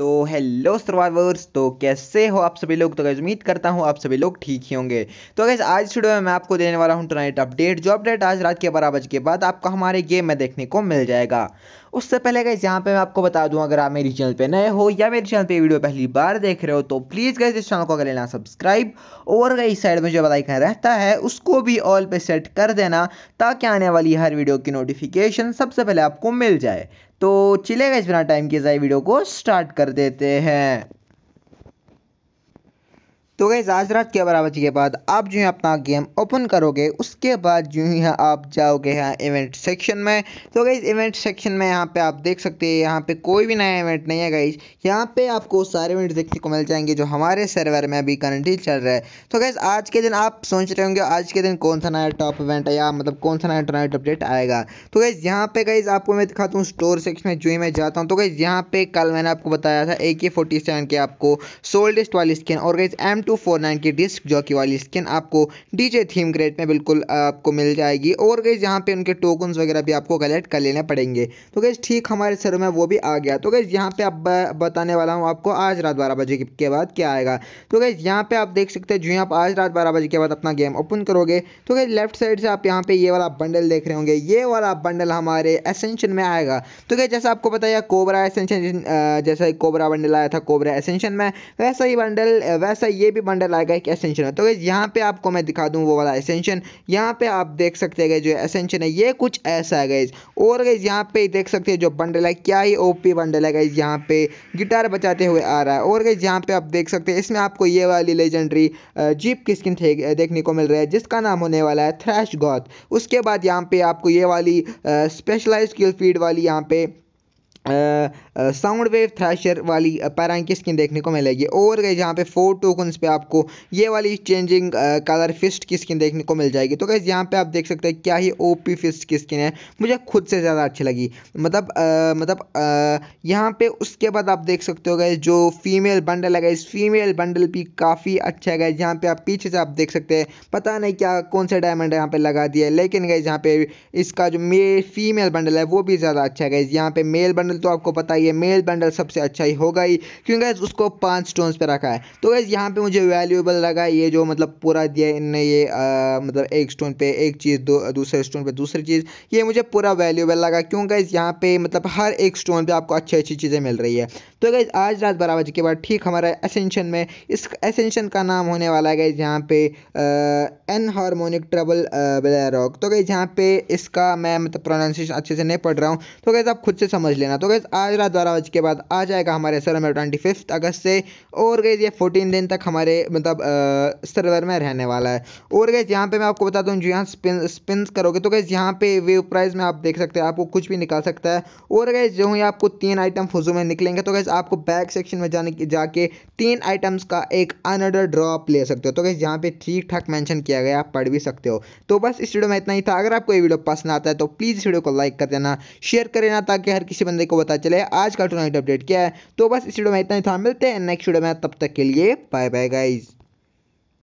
तो hello survivors तो कैसे हो आप सभी लोग तो गैस उम्मीद करता हूँ आप सभी लोग ठीक ही होंगे तो गैस आज स्टूडियो में मैं आपको देने वाला हूँ टुनाइट अपडेट जो अपडेट आज रात के बारह बजे के बाद आपको हमारे गेम में देखने को मिल जाएगा उससे पहले गए यहाँ पे मैं आपको बता दूँ अगर आप मेरे चैनल पे नए हो या मेरे चैनल पे वीडियो पहली बार देख रहे हो तो प्लीज़ गए इस चैनल को कर लेना सब्सक्राइब और गई साइड में जो बेलाइकन रहता है उसको भी ऑल पे सेट कर देना ताकि आने वाली हर वीडियो की नोटिफिकेशन सबसे पहले आपको मिल जाए तो गए इस बिना टाइम के जाए वीडियो को स्टार्ट कर देते हैं तो गई आज रात के बारह बजे के बाद आप जो है अपना गेम ओपन करोगे उसके बाद जो है आप जाओगे यहाँ इवेंट सेक्शन में तो गई इवेंट सेक्शन में यहाँ पे आप देख सकते हैं यहाँ पे कोई भी नया इवेंट नहीं है गई यहाँ पे आपको सारे इवेंट देखने को मिल जाएंगे जो हमारे सर्वर में अभी करंटली चल रहा है तो गई आज के दिन आप सोच रहे होंगे आज के दिन कौन सा नया टॉप इवेंट है या मतलब कौन सा नया टॉप अपडेट आएगा तो गई यहाँ पे गई आपको मैं दिखाता हूँ स्टोर सेक्शन में जो ही मैं जाता हूँ तो गई यहाँ पे कल मैंने आपको बताया था ए के फोर्टी सेवन के आपको सोल्डेस्ट वाली स्किन और गई एम टू फोर नाइन की डिस्क जॉकी वाली स्किन आपको डीजे थीम ग्रेड में बिल्कुल आपको मिल जाएगी और गई यहाँ पे उनके टोकन्स वगैरह भी आपको कलेक्ट कर लेने पड़ेंगे तो गई ठीक हमारे सर में वो भी आ गया तो गई यहाँ पे अब बताने वाला हूँ आपको आज रात बारह बजे के बाद क्या आएगा तो गई यहाँ पे आप देख सकते हैं जो आप आज रात बारह बजे के बाद अपना गेम ओपन करोगे तो गई लेफ्ट साइड से आप यहाँ पे ये वाला बंडल देख रहे होंगे ये वाला बंडल हमारे एसेंशन में आएगा तो गई जैसा आपको बताया कोबरा एसेंशन जैसा कोबरा बंडल आया था कोबरा एसेंशन में वैसा ही बंडल वैसा ये भी बंडल आएगा एक एसेंशन है तो गैस यहाँ पे आपको मैं दिखा दूँ वो वाला एसेंशन यहाँ पे आप देख सकते हैं जो एसेंशन है ये कुछ ऐसा है गैस और गैस यहाँ पे देख सकते हैं जो बंडल है क्या ही ओपी बंडल है गैस यहाँ पे गिटार बचाते हुए आ रहा है और गैस यहाँ पे आप देख सकते हैं इसमें आपको ये वाली लेजेंडरी जीप की स्किन देखने को मिल रहा है जिसका नाम होने वाला है थ्रैश गॉथ उसके बाद यहाँ पे आपको ये वाली स्पेशलाइज स्किल फीड वाली यहाँ पे साउंड वेव थ्रैशर वाली पैरांकिस की देखने को मिलेगी और गई जहाँ पे फोर टोकन्स पे आपको ये वाली चेंजिंग कलर फिस्ट की स्किन देखने को मिल जाएगी तो गई यहाँ पे आप देख सकते हैं क्या ही ओपी फिस्ट की स्किन है मुझे खुद से ज़्यादा अच्छी लगी मतलब आ, मतलब यहाँ पे उसके बाद आप देख सकते हो गए जो फीमेल बंडल है इस फीमेल बंडल भी काफ़ी अच्छा है गए जहाँ पे आप पीछे से आप देख सकते हैं पता नहीं क्या कौन सा डायमंड यहाँ पे लगा दिया लेकिन गए जहाँ पे इसका जो मे फीमेल बंडल है वो भी ज़्यादा अच्छा है गए यहाँ पे मेल बंडल बंडल तो आपको पता ही है मेल बंडल सबसे अच्छा ही होगा ही क्योंकि गैस उसको पाँच स्टोन्स पे रखा है तो गैस यहाँ पे मुझे वैल्यूएबल लगा ये जो मतलब पूरा दिया इनने ये आ, मतलब एक स्टोन पे एक चीज़ दो दूसरे स्टोन पे दूसरी चीज़ ये मुझे पूरा वैल्यूएबल लगा क्यों गैस यहाँ पे मतलब हर एक स्टोन पर आपको अच्छी अच्छी चीज़ें मिल रही है तो गैस आज रात बारह बजे के बाद ठीक हमारा एसेंशन में इस एसेंशन का नाम होने वाला है गैस यहाँ पे एन हारमोनिक ट्रबल ब्लैरॉक तो गैस यहाँ पे इसका मैं मतलब प्रोनाउंसिएशन अच्छे से नहीं पढ़ रहा हूँ तो गैस आप खुद से समझ लेना तो गैस आज रात बारह बजे के बाद आ जाएगा हमारे सर्वर में ट्वेंटी फिफ्थ अगस्त से और गैस ये फोर्टीन दिन तक हमारे मतलब सर्वर में रहने वाला है और गैस यहाँ पे मैं आपको बता दूँ जो यहाँ स्पिन स्पिन करोगे तो गैस यहाँ पे वेव प्राइस में आप देख सकते हैं आपको कुछ भी निकाल सकता है और गैस जो ही आपको तीन आइटम फुजू में निकलेंगे तो गैस आपको बैक सेक्शन में जाने जाके तीन आइटम्स का एक अनडर ड्रॉप ले सकते हो तो गैस यहाँ पे ठीक ठाक मैंशन किया गया आप पढ़ भी सकते हो तो बस इस वीडियो में इतना ही था अगर आपको ये वीडियो पसंद आता है तो प्लीज़ इस वीडियो को लाइक कर देना शेयर करना ताकि हर किसी बंदे को पता चले आज का टूर्नामेंट अपडेट क्या है तो बस इस वीडियो में इतना ही था मिलते हैं नेक्स्ट वीडियो में तब तक के लिए बाय बाय गाइज़